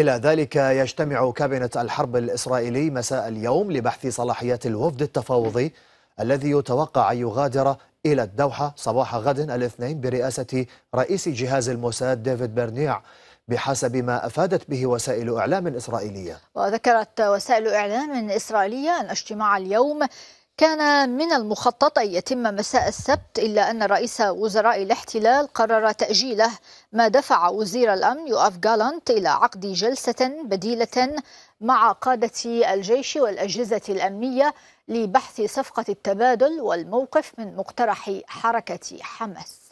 إلى ذلك يجتمع كابينة الحرب الإسرائيلي مساء اليوم لبحث صلاحيات الوفد التفاوضي الذي يتوقع أن يغادر إلى الدوحة صباح غد الاثنين برئاسة رئيس جهاز الموساد ديفيد برنيع بحسب ما أفادت به وسائل إعلام إسرائيلية وذكرت وسائل إعلام إسرائيلية أن اجتماع اليوم كان من المخطط أن يتم مساء السبت إلا أن رئيس وزراء الاحتلال قرر تأجيله ما دفع وزير الأمن يؤف جالانت إلى عقد جلسة بديلة مع قادة الجيش والأجهزة الأمنية لبحث صفقة التبادل والموقف من مقترح حركة حماس